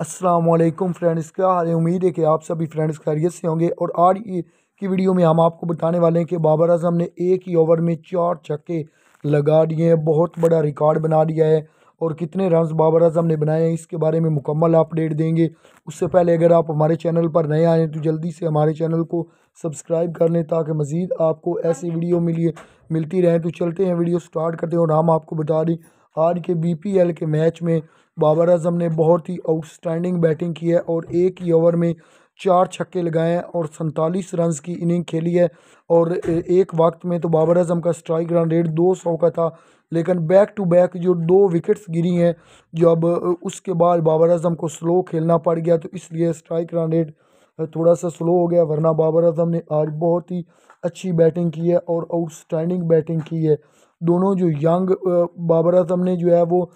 Aslam friends क्या हाल है उम्मीद है कि आप सभी फ्रेंड्स खैरियत से होंगे और आज की वीडियो में हम आपको बताने वाले हैं कि बाबर अजम ने एक ही ओवर में चार छक्के लगा दिए हैं बहुत बड़ा रिकॉर्ड बना दिया है और कितने रन बाबर अजम ने बनाए हैं इसके बारे में मुकम्मल अपडेट देंगे उससे पहले अगर आप हमारे चैनल पर नए आए तो जल्दी से हमारे चैनल को सब्सक्राइब कर लें ताकि मज़ीद आपको ऐसी वीडियो मिली मिलती रहे तो चलते हैं वीडियो स्टार्ट करते हैं और हम आपको बता दें आज के बीपीएल के मैच में बाबर अजम ने बहुत ही आउटस्टैंडिंग बैटिंग की है और एक ही ओवर में चार छक्के लगाए हैं और सैंतालीस रन की इनिंग खेली है और एक वक्त में तो बाबर अजम का स्ट्राइक रन रेट दो सौ का था लेकिन बैक टू बैक जो दो विकेट्स गिरी हैं अब उसके बाद बाबर अजम को स्लो खेलना पड़ गया तो इसलिए स्ट्राइक रन रेट थोड़ा सा स्लो हो गया वरना बाबर अजम ने आज बहुत ही अच्छी बैटिंग की है और आउटस्टैंडिंग बैटिंग की है दोनों जो यंग बाबर अजम ने जो है वो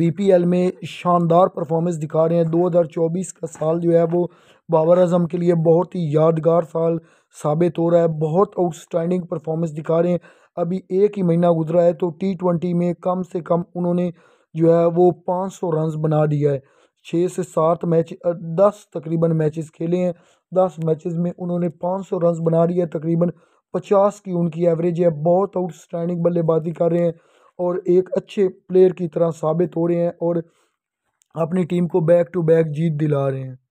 बीपीएल में शानदार परफॉर्मेंस दिखा रहे हैं 2024 का साल जो है वो बाबर अजम के लिए बहुत ही यादगार साल साबित हो रहा है बहुत आउटस्टैंडिंग परफॉर्मेंस दिखा रहे हैं अभी एक ही महीना गुजरा है तो टी ट्वेंटी में कम से कम उन्होंने जो है वो पाँच सौ रन बना दिया है छः से सात मैच दस तकरीबन मैचेस खेले हैं दस मैचेस में उन्होंने पाँच सौ रन बना है तकरीबन पचास की उनकी एवरेज है बहुत आउटस्टैंडिंग बल्लेबाजी कर रहे हैं और एक अच्छे प्लेयर की तरह साबित हो रहे हैं और अपनी टीम को बैक टू बैक जीत दिला रहे हैं